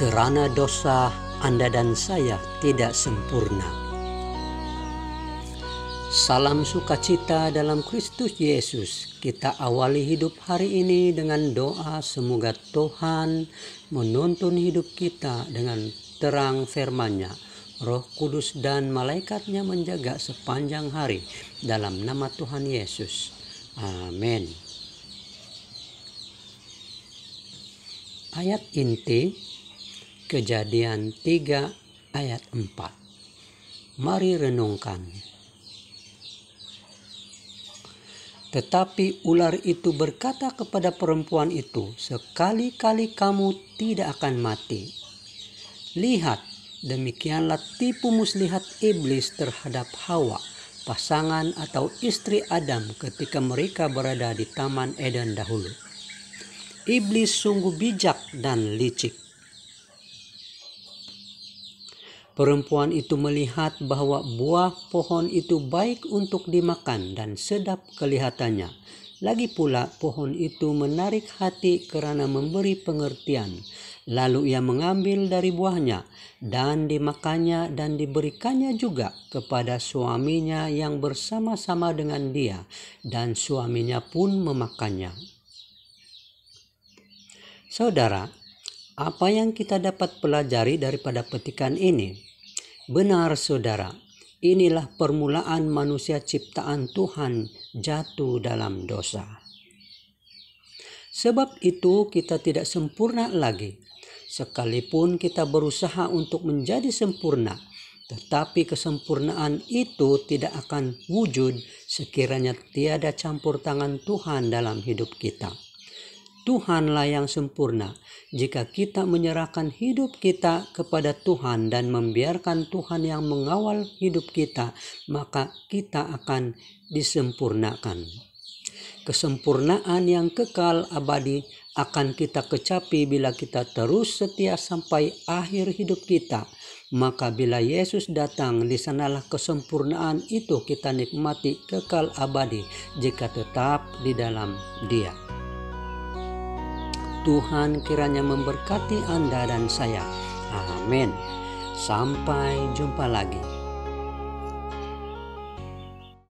Kerana dosa Anda dan saya tidak sempurna. Salam sukacita dalam Kristus Yesus. Kita awali hidup hari ini dengan doa semoga Tuhan menuntun hidup kita dengan terang firman-Nya. Roh Kudus dan malaikat-Nya menjaga sepanjang hari dalam nama Tuhan Yesus. Amin. Ayat inti Kejadian 3 ayat 4. Mari renungkan. Tetapi ular itu berkata kepada perempuan itu, "Sekali-kali kamu tidak akan mati. Lihat, demikianlah tipu muslihat iblis terhadap Hawa, pasangan atau istri Adam ketika mereka berada di Taman Eden dahulu. Iblis sungguh bijak dan licik." Perempuan itu melihat bahwa buah pohon itu baik untuk dimakan dan sedap kelihatannya. Lagi pula, pohon itu menarik hati kerana memberi pengertian. Lalu ia mengambil dari buahnya dan dimakannya dan diberikannya juga kepada suaminya yang bersama-sama dengan dia, dan suaminya pun memakannya. Saudara, apa yang kita dapat pelajari daripada petikan ini? Benar saudara, inilah permulaan manusia ciptaan Tuhan jatuh dalam dosa. Sebab itu kita tidak sempurna lagi. Sekalipun kita berusaha untuk menjadi sempurna, tetapi kesempurnaan itu tidak akan wujud sekiranya tiada campur tangan Tuhan dalam hidup kita. Tuhanlah yang sempurna. Jika kita menyerahkan hidup kita kepada Tuhan dan membiarkan Tuhan yang mengawal hidup kita, maka kita akan disempurnakan. Kesempurnaan yang kekal abadi akan kita kecapi bila kita terus setia sampai akhir hidup kita. Maka bila Yesus datang, di kesempurnaan itu kita nikmati kekal abadi jika tetap di dalam Dia. Tuhan kiranya memberkati Anda dan saya. Amin. Sampai jumpa lagi.